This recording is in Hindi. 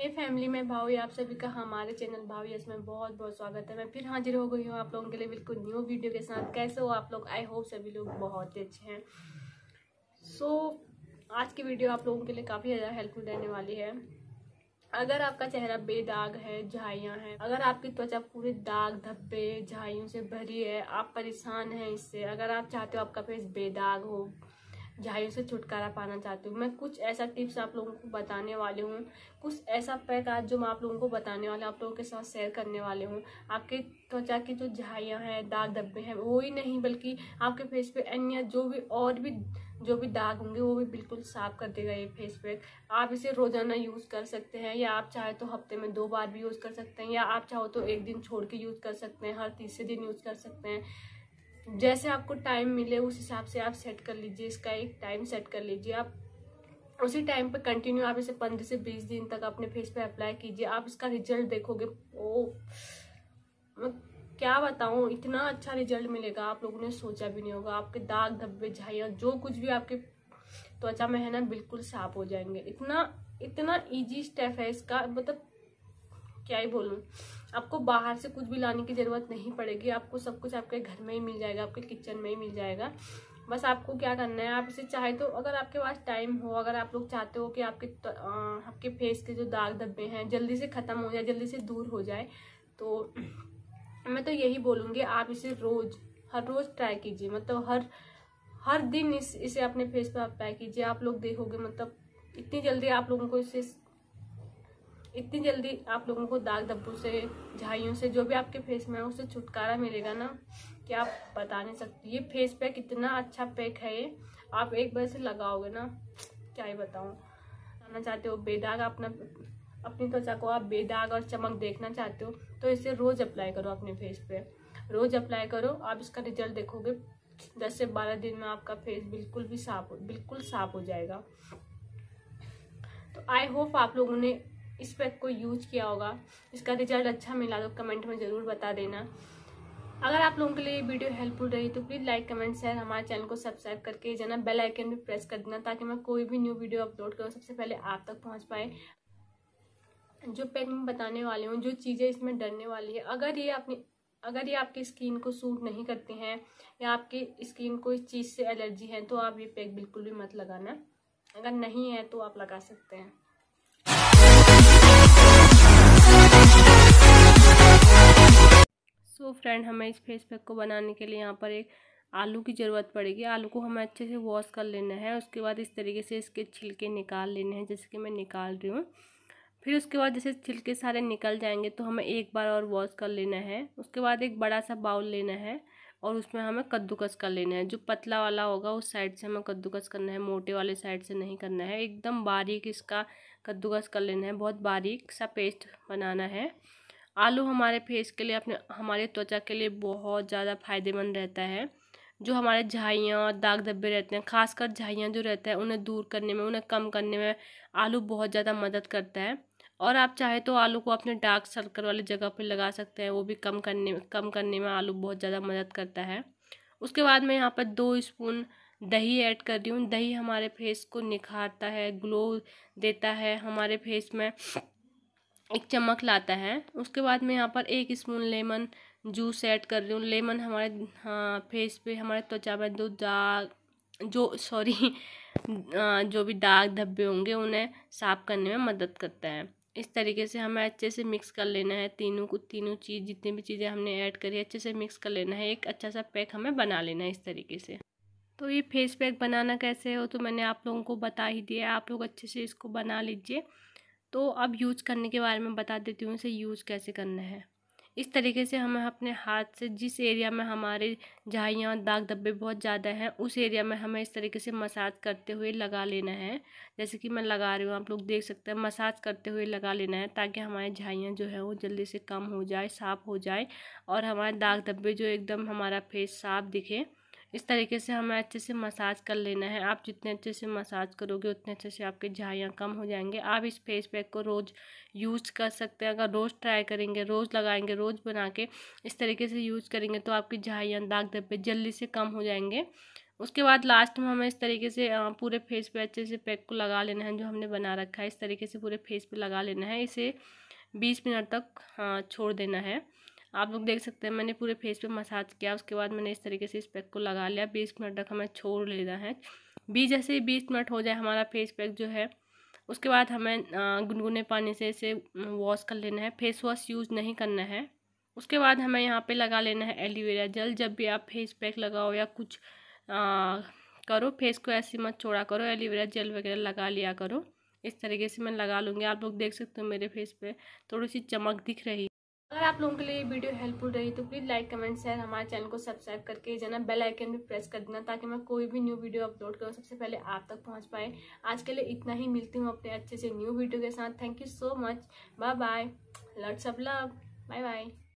हे फैमिली में भाव आप सभी का हमारे चैनल भावी इसमें बहुत बहुत स्वागत है मैं फिर हाजिर हो गई हूँ आप लोगों के लिए बिल्कुल न्यू वीडियो के साथ कैसे हो आप लोग आई होप सभी लोग बहुत ही अच्छे हैं सो so, आज की वीडियो आप लोगों के लिए काफ़ी ज़्यादा हेल्पफुल रहने वाली है अगर आपका चेहरा बेदाग है झाइयाँ हैं अगर आपकी त्वचा पूरे दाग धब्बे झाइयों से भरी है आप परेशान हैं इससे अगर आप चाहते हो आपका फेस बेदाग हो झाइयों से छुटकारा पाना चाहती हूँ मैं कुछ ऐसा टिप्स आप लोगों को बताने वाली हूँ कुछ ऐसा पैक आज जो मैं आप लोगों को बताने वाले आप लोगों के साथ शेयर करने वाले हूँ आपके त्वचा की जो झाइयाँ हैं दाग धब्बे हैं वो ही नहीं बल्कि आपके फेस पे अन्य जो भी और भी जो भी दाग होंगे वो भी बिल्कुल साफ कर देगा ये फेस पैक आप इसे रोज़ाना यूज़ कर सकते हैं या आप चाहे तो हफ्ते में दो बार भी यूज़ कर सकते हैं या आप चाहो तो एक दिन छोड़ के यूज़ कर सकते हैं हर तीसरे दिन यूज़ कर सकते हैं जैसे आपको टाइम मिले उस हिसाब से आप सेट कर लीजिए इसका एक टाइम सेट कर लीजिए आप उसी टाइम पर कंटिन्यू आप इसे पंद्रह से बीस दिन तक अपने फेस पर अप्लाई कीजिए आप इसका रिजल्ट देखोगे ओ क्या बताऊँ इतना अच्छा रिजल्ट मिलेगा आप लोगों ने सोचा भी नहीं होगा आपके दाग धब्बे झाइया जो कुछ भी आपके त्वचा में है ना बिल्कुल साफ हो जाएंगे इतना इतना इजी स्टेप है इसका मतलब क्या ही बोलूँ आपको बाहर से कुछ भी लाने की ज़रूरत नहीं पड़ेगी आपको सब कुछ आपके घर में ही मिल जाएगा आपके किचन में ही मिल जाएगा बस आपको क्या करना है आप इसे चाहे तो अगर आपके पास टाइम हो अगर आप लोग चाहते हो कि आपके तो, आ, आपके फेस के जो दाग धब्बे हैं जल्दी से ख़त्म हो जाए जल्दी से दूर हो जाए तो मैं तो यही बोलूँगी आप इसे रोज़ हर रोज़ ट्राई कीजिए मतलब हर हर दिन इस इसे अपने फेस पर आप कीजिए आप लोग देखोगे मतलब इतनी जल्दी आप लोगों को इसे इतनी जल्दी आप लोगों को दाग धब्बों से झाइयों से जो भी आपके फेस में है उससे छुटकारा मिलेगा ना कि आप बता नहीं सकते ये फेस पैक इतना अच्छा पैक है ये आप एक बार से लगाओगे ना क्या ही बताऊँ आना चाहते हो बेदाग अपना अपनी त्वचा को आप बेदाग और चमक देखना चाहते हो तो इसे रोज़ अप्लाई करो अपने फेस पे रोज़ अप्लाई करो आप इसका रिजल्ट देखोगे दस से बारह दिन में आपका फेस बिल्कुल भी साफ बिल्कुल साफ हो जाएगा तो आई होप आप लोगों ने इस पैक को यूज किया होगा इसका रिजल्ट अच्छा मिला तो कमेंट में ज़रूर बता देना अगर आप लोगों के लिए वीडियो हेल्पफुल रही तो प्लीज़ लाइक कमेंट शेयर हमारे चैनल को सब्सक्राइब करके जाना बेल आइकन भी प्रेस कर देना ताकि मैं कोई भी न्यू वीडियो अपलोड करूँ सबसे पहले आप तक पहुँच पाए जो पैक मैं बताने वाली हूँ जो चीज़ें इसमें डरने वाली है अगर ये अपनी अगर ये आपकी स्किन को सूट नहीं करते हैं या आपकी स्किन को इस चीज़ से एलर्जी है तो आप ये पैक बिल्कुल भी मत लगाना अगर नहीं है तो आप लगा सकते हैं सो so फ्रेंड हमें इस फेस पैक को बनाने के लिए यहाँ पर एक आलू की ज़रूरत पड़ेगी आलू को हमें अच्छे से वॉश कर लेना है उसके बाद इस तरीके से इसके छिलके निकाल लेने हैं जैसे कि मैं निकाल रही हूँ फिर उसके बाद जैसे छिलके सारे निकल जाएंगे तो हमें एक बार और वॉश कर लेना है उसके बाद एक बड़ा सा बाउल लेना है और उसमें हमें कद्दूकस कर लेना है जो पतला वाला होगा उस साइड से हमें कद्दूकस करना है मोटे वाले साइड से नहीं करना है एकदम बारीक इसका कद्दूकस कर लेना है बहुत बारीक सा पेस्ट बनाना है आलू हमारे फेस के लिए अपने हमारे त्वचा के लिए बहुत ज़्यादा फायदेमंद रहता है जो हमारे झाइयाँ और दाग धब्बे रहते हैं खासकर झाइयाँ जो रहता है उन्हें दूर करने में उन्हें कम करने में आलू बहुत ज़्यादा मदद करता है और आप चाहे तो आलू को अपने डार्क सर्कल वाली जगह पर लगा सकते हैं वो भी कम करने कम करने में आलू बहुत ज़्यादा मदद करता है उसके बाद मैं यहाँ पर दो स्पून दही ऐड कर रही हूँ दही हमारे फेस को निखारता है ग्लो देता है हमारे फेस में एक चमक लाता है उसके बाद मैं यहाँ पर एक स्पून लेमन जूस ऐड कर रही हूँ लेमन हमारे हाँ फेस पे हमारे त्वचा में दो दाग जो सॉरी जो भी दाग धब्बे होंगे उन्हें साफ करने में मदद करता है इस तरीके से हमें अच्छे से मिक्स कर लेना है तीनों को तीनों चीज़ जितनी भी चीज़ें हमने ऐड करी अच्छे से मिक्स कर लेना है एक अच्छा सा पैक हमें बना लेना है इस तरीके से तो ये फेस पैक बनाना कैसे हो तो मैंने आप लोगों को बता ही दिया आप लोग अच्छे से इसको बना लीजिए तो अब यूज करने के बारे में बता देती हूँ इसे यूज कैसे करना है इस तरीके से हमें अपने हाथ से जिस एरिया में हमारे झाइयाँ दाग धब्बे बहुत ज़्यादा हैं उस एरिया में हमें इस तरीके से मसाज करते हुए लगा लेना है जैसे कि मैं लगा रही हूँ आप लोग देख सकते हैं मसाज करते हुए लगा लेना है ताकि हमारे झाइयाँ जो है वो जल्दी से कम हो जाए साफ़ हो जाए और हमारे दाग धब्बे जो एकदम हमारा फेस साफ दिखे इस तरीके से हमें अच्छे से मसाज कर लेना है आप जितने अच्छे से मसाज करोगे उतने अच्छे से आपके झाइयाँ कम हो जाएंगे आप इस फेस पैक को रोज़ यूज़ कर सकते हैं अगर रोज़ ट्राई करेंगे रोज़ लगाएंगे रोज़ बना के इस तरीके से यूज़ करेंगे तो आपकी झाइयाँ दाग धब्बे जल्दी से कम हो जाएंगे उसके बाद लास्ट में हमें इस तरीके से पूरे फेस पे अच्छे से पैक को लगा लेना है जो हमने बना रखा है इस तरीके से पूरे फेस पे लगा लेना है इसे बीस मिनट तक छोड़ देना है आप लोग देख सकते हैं मैंने पूरे फेस पे मसाज किया उसके बाद मैंने इस तरीके से इस पैक को लगा लिया बीस मिनट तक हमें छोड़ लेना है बीस जैसे ही बीस मिनट हो जाए हमारा फेस पैक जो है उसके बाद हमें गुनगुने पानी से इसे वॉश कर लेना है फेस वॉश यूज़ नहीं करना है उसके बाद हमें यहाँ पे लगा लेना है एलोवेरा जल जब भी आप फेस पैक लगाओ या कुछ आ, करो फेस को ऐसे मत छोड़ा करो एलोवेरा जेल वगैरह लगा लिया करो इस तरीके से मैं लगा लूँगी आप लोग देख सकते हो मेरे फेस पे थोड़ी सी चमक दिख रही आप लोगों के लिए वीडियो हेल्पफुल रही तो प्लीज़ लाइक कमेंट शेयर हमारे चैनल को सब्सक्राइब करके जाना बेल आइकन भी प्रेस कर देना ताकि मैं कोई भी न्यू वीडियो अपलोड करूँ सबसे पहले आप तक पहुँच पाए आज के लिए इतना ही मिलती हूँ अपने अच्छे से न्यू वीडियो के साथ thank you so much bye bye lots of love bye bye